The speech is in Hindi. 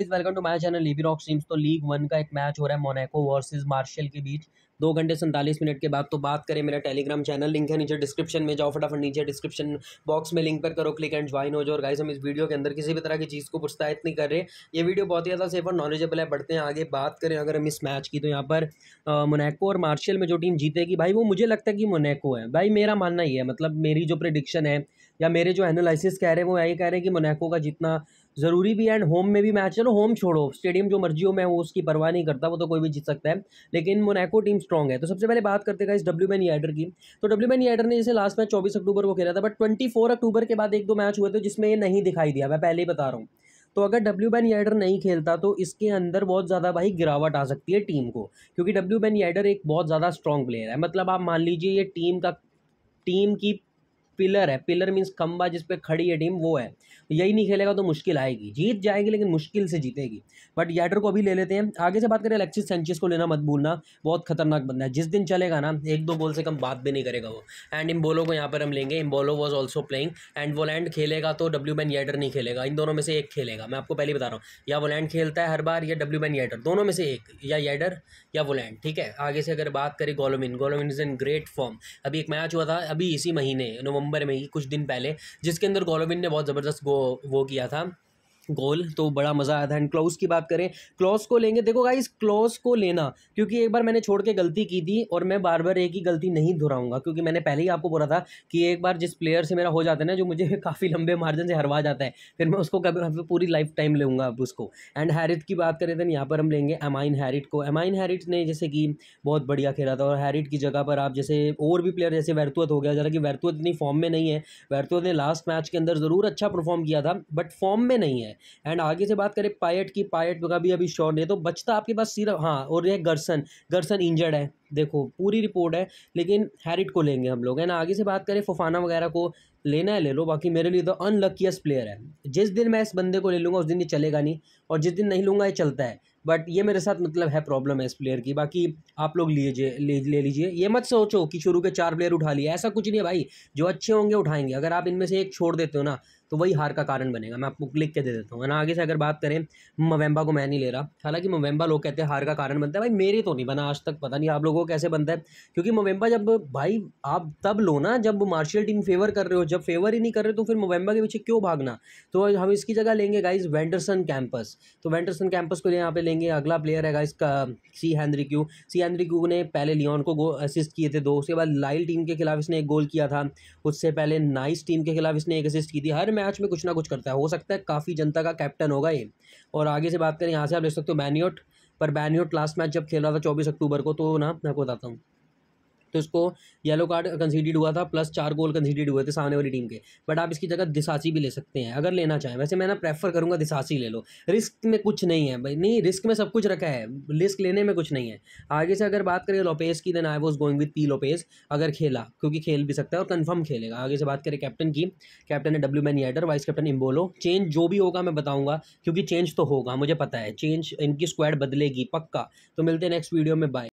please welcome to my channel लीबी रॉक स्ट्रीम्स तो लीग वन का एक मैच हो रहा है मोनेको वर्सेस मार्शल के बीच दो घंटे सैंतालीस मिनट के बाद तो बात करें मेरा टेलीग्राम चैनल लिंक है नीचे डिस्क्रिप्शन में जाओ फटाफट नीचे डिस्क्रिप्शन बॉक्स में लिंक पर करो क्लिक एंड ज्वाइन हो जाओ और गाइस हम इस वीडियो के अंदर किसी भी तरह की चीज़ को प्रोत्साहित नहीं कर रहे ये वीडियो बहुत ही ज़्यादा सेफ और नॉलेजेबल है बढ़ते हैं आगे बात करें अगर हम इस मैच की तो यहाँ पर मोनेको और मार्शल में जो टीम जीतेगी भाई वो मुझे लगता है कि मोनेको है भाई मेरा मानना ही है मतलब मेरी जो प्रडिक्शन है या मेरे जो एनालिसिस कह रहे हैं वो यही कह रहे हैं कि मोनेको का जितना ज़रूरी भी है एंड होम में भी मैच चलो होम छोड़ो स्टेडियम जो मर्जी हो मैं वो उसकी परवाह नहीं करता वो तो कोई भी जीत सकता है लेकिन मोनाको टीम स्ट्रॉग है तो सबसे पहले बात करते इस डब्ल्यू मैन याडर की तो डब्ल्यू मैन याडर ने जैसे लास्ट मैच चौबीस अक्टूबर को खेला था बट ट्वेंटी अक्टूबर के बाद एक दो मैच हुए थे जिसमें ये नहीं दिखाई दिया मैं पहले ही बता रहा हूँ तो अगर डब्ल्यू बैन याडर नहीं खेलता तो इसके अंदर बहुत ज़्यादा भाई गिरावट आ सकती है टीम को क्योंकि डब्ल्यू बैन याडर एक बहुत ज़्यादा स्ट्रॉन्ग प्लेयर है मतलब आप मान लीजिए ये टीम का टीम की पिलर है पिलर मीन्स खम्बा जिस खड़ी है टीम वो है यही नहीं खेलेगा तो मुश्किल आएगी जीत जाएगी लेकिन मुश्किल से जीतेगी बट याडर को अभी ले लेते हैं आगे से बात करें अलेक्सिस सेंचिस को लेना मत भूलना बहुत खतरनाक बंदा है जिस दिन चलेगा ना एक दो बोल से कम बात भी नहीं करेगा वो एंड इम्बोलो को यहाँ पर हम लेंगे Embolo was also playing and Volland खेलेगा तो डब्ल्यू बैन याडर नहीं खेलेगा इन दोनों में से एक खेलेगा मैं आपको पहले बता रहा हूँ या वोलैंड खेलता है हर बार या डब्ल्यू बैन याडर दोनों में से एक या याडर या वोलैंड ठीक है आगे से अगर बात करें Golovin Golovin is in great form अभी एक मैच हुआ था अभी इसी महीने नवंबर नवंबर में ही कुछ दिन पहले जिसके अंदर गोलोविन ने बहुत ज़बरदस्त वो वो किया था गोल तो बड़ा मज़ा आया था एंड क्लॉज की बात करें क्लॉज को लेंगे देखो गाइस क्लॉज को लेना क्योंकि एक बार मैंने छोड़ के गलती की थी और मैं बार बार एक ही गलती नहीं दोहराऊंगा क्योंकि मैंने पहले ही आपको बोला था कि एक बार जिस प्लेयर से मेरा हो जाता है ना जो मुझे काफ़ी लंबे मार्जिन से हरवा जाता है फिर मैं उसको कभी पूरी लाइफ टाइम लूँगा अब उसको एंड हैरिट की बात करें देन यहाँ पर हम लेंगे एमाइन हैरिट को एमाइन हैरिट ने जैसे कि बहुत बढ़िया खेला था और हैरिट की जगह पर आप जैसे और भी प्लेयर जैसे वैरतुअत हो गया जरा कि वैरतुअत इतनी फॉर्म में नहीं है वैरतुअत ने लास्ट मैच के अंदर ज़रूर अच्छा परफॉर्म किया था बट फॉर्म में नहीं है है एंड आगे से बात करें पायट की पायट का भी अभी शॉर्ट नहीं तो बचता आपके पास सिर्फ हाँ और ये गर्सन गर्सन इंजर्ड है देखो पूरी रिपोर्ट है लेकिन हैरिट को लेंगे हम लोग है ना आगे से बात करें फुफाना वगैरह को लेना है ले लो बाकी मेरे लिए तो अनलक्कीस्ट प्लेयर है जिस दिन मैं इस बंदे को ले लूँगा उस दिन ये चलेगा नहीं और जिस दिन नहीं लूँगा ये चलता है बट ये मेरे साथ मतलब है प्रॉब्लम है इस प्लेयर की बाकी आप लोग लीजिए ले, ले लीजिए ये मत सोचो कि शुरू के चार प्लेयर उठा लिए ऐसा कुछ नहीं है भाई जो अच्छे होंगे उठाएंगे अगर आप इनमें से एक छोड़ देते हो ना तो वही हार का कारण बनेगा मैं आपको लिख के दे देता हूँ ना आगे से अगर बात करें मोवेम्बा को मैं नहीं ले रहा हालांकि मोवेम्बा लोग कहते हैं हार का कारण बनता है भाई मेरे तो नहीं बना आज तक पता नहीं आप लोगों को कैसे बनता है क्योंकि मोवेम्बा जब भाई आप तब लो ना जब मार्शियल टीम फेवर कर रहे हो जब फेवर ही नहीं कर रहे तो फिर मोवेम्बा के पीछे क्यों भागना तो हम इसकी जगह लेंगे गाइज वेंडरसन कैंपस तो वेंडरसन कैंपस को यहाँ पे लेंगे अगला प्लेयर है गाइज का C Henrique C Henrique ने पहले लियोन को असिस्ट किए थे दो उसके बाद लाइल टीम के खिलाफ इसने एक गोल किया था उससे पहले नाइस टीम के खिलाफ इसने एक असिस्ट की थी हर मैच में कुछ ना कुछ करता है हो सकता है काफ़ी जनता का कैप्टन होगा ये और आगे से बात करें यहाँ से आप देख सकते हो बैनियोट पर बैनियोट लास्ट मैच जब खेल रहा था चौबीस अक्टूबर को तो ना मैं आपको बताता हूँ तो इसको येलो कार्ड कंसीडेड हुआ था प्लस चार गोल कंसीडेड हुए थे सामने वाली टीम के बट आप इसकी जगह दिसासी भी ले सकते हैं अगर लेना चाहें वैसे मैं ना प्रेफर करूँगा दिसासी ले लो रिस्क में कुछ नहीं है भाई नहीं रिस्क में सब कुछ रखा है रिस्क लेने में कुछ नहीं है आगे से अगर बात करें लोपेस की then I was going with P Lopes अगर खेला क्योंकि खेल भी सकता है और कन्फर्म खेलेगा आगे से बात करें कैप्टन की कैप्टन है W Ben Yedder vice captain Embolo change जो भी होगा मैं बताऊँगा क्योंकि चेंज तो होगा मुझे पता है चेंज इनकी स्क्वाड बदलेगी पक्का तो मिलते हैं नेक्स्ट वीडियो में बाय